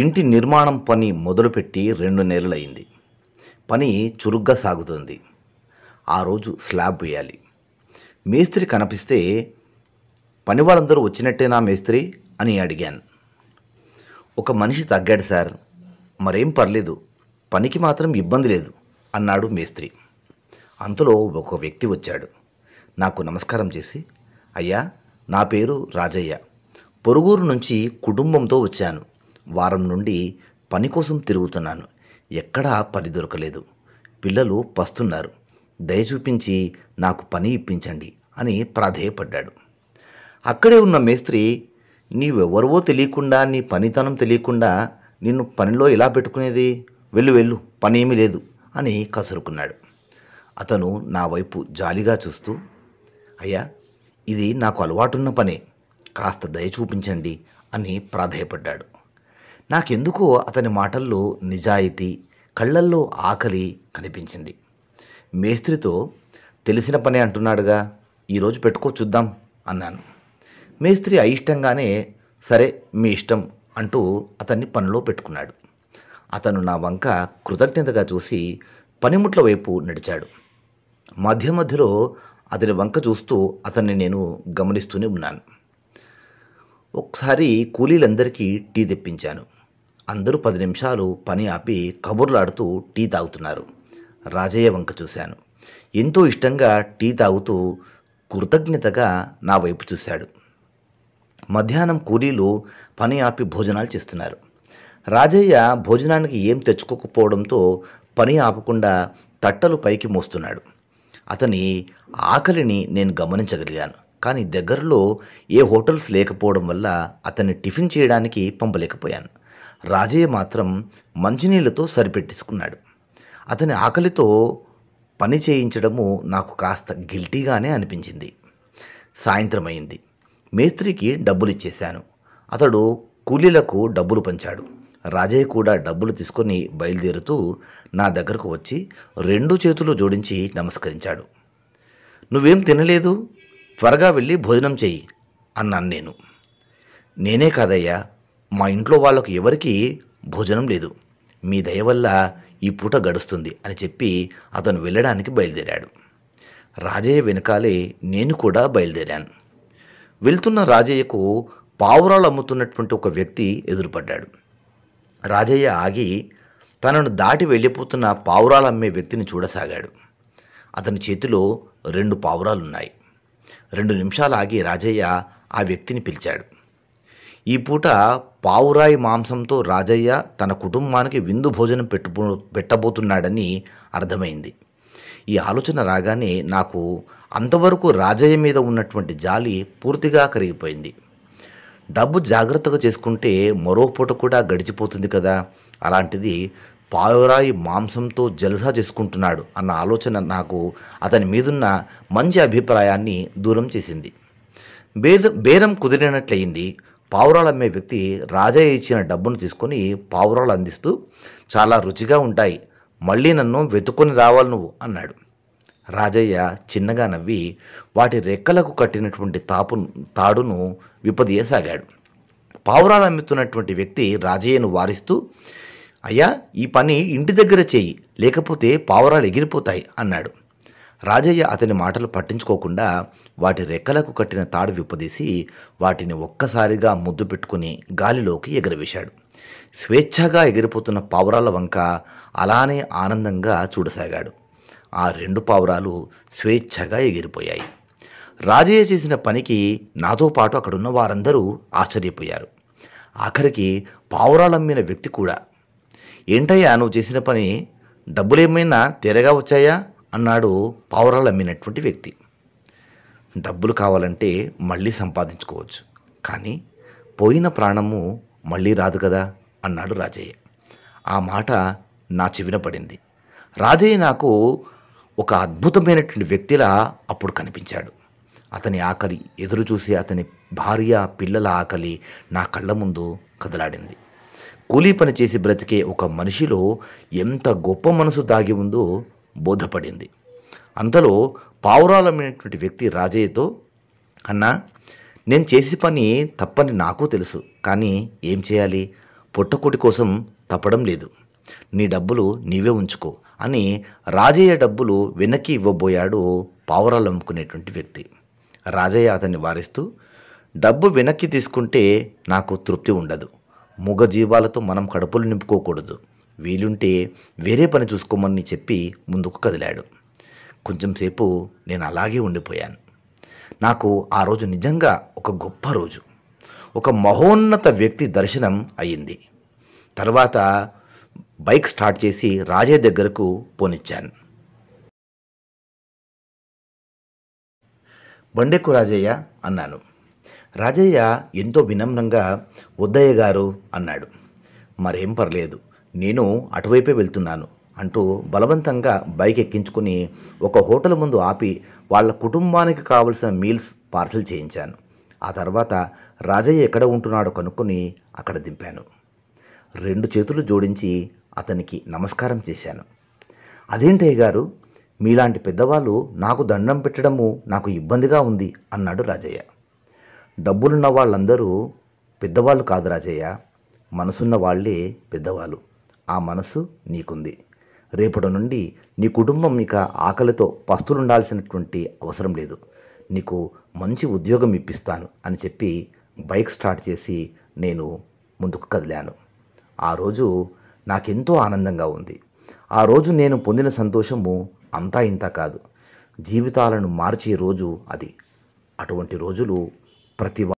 ఇంటి నిర్మాణం పని మొదలుపెట్టి రెండు నెలలైంది పని చురుగ్గా సాగుతుంది ఆ రోజు స్లాబ్ వేయాలి మేస్త్రి కనిపిస్తే పని వాళ్ళందరూ వచ్చినట్టేనా మేస్త్రి అని అడిగాను ఒక మనిషి తగ్గాడు సార్ మరేం పర్లేదు పనికి మాత్రం ఇబ్బంది లేదు అన్నాడు మేస్త్రి అంతలో ఒక వ్యక్తి వచ్చాడు నాకు నమస్కారం చేసి అయ్యా నా పేరు రాజయ్య పొరుగురు నుంచి కుటుంబంతో వచ్చాను వారం నుండి పని కోసం తిరుగుతున్నాను ఎక్కడా పని దొరకలేదు పిల్లలు పస్తున్నారు దయ చూపించి నాకు పని ఇప్పించండి అని ప్రాధేయపడ్డాడు అక్కడే ఉన్న మేస్త్రి నీవెవరివో తెలియకుండా నీ పనితనం తెలియకుండా నిన్ను పనిలో ఇలా పెట్టుకునేది వెళ్ళు వెళ్ళు పనేమీ లేదు అని కసురుకున్నాడు అతను నా వైపు జాలిగా చూస్తూ అయ్యా ఇది నాకు అలవాటున్న పనే కాస్త దయ చూపించండి అని ప్రాధేయపడ్డాడు నాకెందుకో అతని మాటల్లో నిజాయితీ కళ్ళల్లో ఆకలి కనిపించింది మేస్త్రితో తెలిసిన పని అంటున్నాడుగా ఈరోజు పెట్టుకో చూద్దాం అన్నాను మేస్త్రి అయిష్టంగానే సరే మీ ఇష్టం అంటూ అతన్ని పనిలో పెట్టుకున్నాడు అతను నా వంక కృతజ్ఞతగా చూసి పనిముట్ల వైపు నడిచాడు మధ్య మధ్యలో అతని వంక చూస్తూ అతన్ని నేను గమనిస్తూనే ఉన్నాను ఒకసారి కూలీలందరికీ టీ తెప్పించాను అందరూ పది నిమిషాలు పని ఆపి కబుర్లాడుతూ టీ తాగుతున్నారు రాజయ్య వంక చూశాను ఎంతో ఇష్టంగా టీ తాగుతూ కృతజ్ఞతగా నా వైపు చూశాడు మధ్యాహ్నం కూలీలు పని ఆపి భోజనాలు చేస్తున్నారు రాజయ్య భోజనానికి ఏం తెచ్చుకోకపోవడంతో పని ఆపకుండా తట్టలు పైకి మోస్తున్నాడు అతని ఆకలిని నేను గమనించగలిగాను కానీ దగ్గరలో ఏ హోటల్స్ లేకపోవడం వల్ల అతన్ని టిఫిన్ చేయడానికి పంపలేకపోయాను రాజయ్య మాత్రం మంచినీళ్ళతో సరిపెట్టేసుకున్నాడు అతని ఆకలితో పని చేయించడము నాకు కాస్త గిల్టీగానే అనిపించింది సాయంత్రం అయింది మేస్త్రికి డబ్బులు ఇచ్చేశాను అతడు కూలీలకు డబ్బులు పంచాడు రాజయ్య కూడా డబ్బులు తీసుకొని బయలుదేరుతూ నా దగ్గరకు వచ్చి రెండు చేతులు జోడించి నమస్కరించాడు నువ్వేం తినలేదు త్వరగా వెళ్ళి భోజనం చెయ్యి అన్నాను నేను నేనే కాదయ్యా మా ఇంట్లో వాళ్ళకు ఎవరికీ భోజనం లేదు మీ దయ వల్ల ఈ పూట గడుస్తుంది అని చెప్పి అతను వెళ్ళడానికి బయలుదేరాడు రాజయ్య వెనకాలే నేను కూడా బయలుదేరాను వెళ్తున్న రాజయ్యకు పావురాలు అమ్ముతున్నటువంటి ఒక వ్యక్తి ఎదురుపడ్డాడు రాజయ్య ఆగి తనను దాటి వెళ్ళిపోతున్న పావురాలు అమ్మే వ్యక్తిని చూడసాగాడు అతని చేతిలో రెండు పావురాలున్నాయి రెండు నిమిషాలు ఆగి రాజయ్య ఆ వ్యక్తిని పిలిచాడు ఈ పూట పావురాయి మాంసంతో రాజయ్య తన కుటుంబానికి విందు భోజనం పెట్టుబో పెట్టబోతున్నాడని అర్థమైంది ఈ ఆలోచన రాగానే నాకు అంతవరకు రాజయ్య మీద ఉన్నటువంటి జాలి పూర్తిగా కరిగిపోయింది డబ్బు జాగ్రత్తగా చేసుకుంటే మరో పూట కూడా గడిచిపోతుంది కదా అలాంటిది పావురాయి మాంసంతో జలసా చేసుకుంటున్నాడు అన్న ఆలోచన నాకు అతని మీదున్న మంచి అభిప్రాయాన్ని దూరం చేసింది బేద బేరం కుదిరినట్లయింది పావురాలు అమ్మే వ్యక్తి రాజయ్య ఇచ్చిన డబ్బును తీసుకొని పావురాలు అందిస్తూ చాలా రుచిగా ఉంటాయి మళ్ళీ నన్ను వెతుక్కొని రావాలి నువ్వు అన్నాడు రాజయ్య చిన్నగా నవ్వి వాటి రెక్కలకు కట్టినటువంటి తాపు తాడును విపదీయసాగాడు పావురాలు అమ్ముతున్నటువంటి వ్యక్తి రాజయ్యను వారిస్తూ అయ్యా ఈ పని ఇంటి దగ్గర చేయి లేకపోతే పావురాలు ఎగిరిపోతాయి అన్నాడు రాజయ్య అతని మాటలు పట్టించుకోకుండా వాటి రెక్కలకు కట్టిన తాడు విప్పదీసి వాటిని ఒక్కసారిగా ముద్దు పెట్టుకుని గాలిలోకి ఎగరవేశాడు స్వేచ్ఛగా ఎగిరిపోతున్న పావురాల వంక అలానే ఆనందంగా చూడసాగాడు ఆ రెండు పావురాలు స్వేచ్ఛగా ఎగిరిపోయాయి రాజయ్య చేసిన పనికి నాతో పాటు అక్కడున్న వారందరూ ఆశ్చర్యపోయారు ఆఖరికి పావురాలమ్మిన వ్యక్తి కూడా ఏంటయ్యా నువ్వు చేసిన పని డబ్బులేమైనా తెరగా వచ్చాయా అన్నాడు పావురాలు అమ్మినటువంటి వ్యక్తి డబ్బులు కావాలంటే మళ్ళీ సంపాదించుకోవచ్చు కానీ పోయిన ప్రాణము మళ్ళీ రాదు కదా అన్నాడు రాజయ్య ఆ మాట నా చెవిన పడింది రాజయ్య నాకు ఒక అద్భుతమైనటువంటి వ్యక్తిలా అప్పుడు కనిపించాడు అతని ఆకలి ఎదురు చూసి అతని భార్య పిల్లల ఆకలి నా కళ్ళ ముందు కదలాడింది కూలీ పని చేసి బ్రతికే ఒక మనిషిలో ఎంత గొప్ప మనసు దాగి ఉందో బోధపడింది అంతలో పావురాలమైనటువంటి వ్యక్తి రాజయ్యతో అన్నా నేను చేసే పని తప్పని నాకు తెలుసు కానీ ఏం చేయాలి పొట్టకొడి కోసం తప్పడం లేదు నీ డబ్బులు నీవే ఉంచుకో అని రాజయ్య డబ్బులు వెనక్కి ఇవ్వబోయాడు పావురాలు అమ్ముకునేటువంటి వ్యక్తి రాజయ్య అతన్ని వారిస్తూ డబ్బు వెనక్కి తీసుకుంటే నాకు తృప్తి ఉండదు మూగజీవాలతో మనం కడుపులు నింపుకోకూడదు వీలుంటే వేరే పని చూసుకోమని చెప్పి ముందుకు కదిలాడు కొంచెంసేపు నేను అలాగే ఉండిపోయాను నాకు ఆ రోజు నిజంగా ఒక గొప్ప రోజు ఒక మహోన్నత వ్యక్తి దర్శనం అయ్యింది తర్వాత బైక్ స్టార్ట్ చేసి రాజే దగ్గరకు పోనిచ్చాను బండెక్కు రాజయ్య అన్నాను రాజయ్య ఎంతో వినమ్రంగా వద్దయ్య గారు అన్నాడు మరేం పర్లేదు నేను అటువైపే వెళ్తున్నాను అంటూ బలవంతంగా బైక్ ఎక్కించుకుని ఒక హోటల్ ముందు ఆపి వాళ్ళ కుటుంబానికి కావలసిన మీల్స్ పార్సల్ చేయించాను ఆ తర్వాత రాజయ్య ఎక్కడ ఉంటున్నాడో కనుక్కొని అక్కడ దింపాను రెండు చేతులు జోడించి అతనికి నమస్కారం చేశాను అదేంటయ్య గారు మీలాంటి పెద్దవాళ్ళు నాకు దండం పెట్టడము నాకు ఇబ్బందిగా ఉంది అన్నాడు రాజయ్య డబ్బులున్న వాళ్ళందరూ పెద్దవాళ్ళు కాదు రాజయ్య మనసున్న వాళ్ళే పెద్దవాళ్ళు ఆ మనసు నీకుంది రేపటి నుండి నీ కుటుంబం ఇక ఆకలితో పస్తులుండాల్సినటువంటి అవసరం లేదు నీకు మంచి ఉద్యోగం ఇప్పిస్తాను అని చెప్పి బైక్ స్టార్ట్ చేసి నేను ముందుకు కదిలాను ఆ రోజు నాకెంతో ఆనందంగా ఉంది ఆ రోజు నేను పొందిన సంతోషము అంతా ఇంత కాదు జీవితాలను మార్చే రోజు అది అటువంటి రోజులు ప్రతి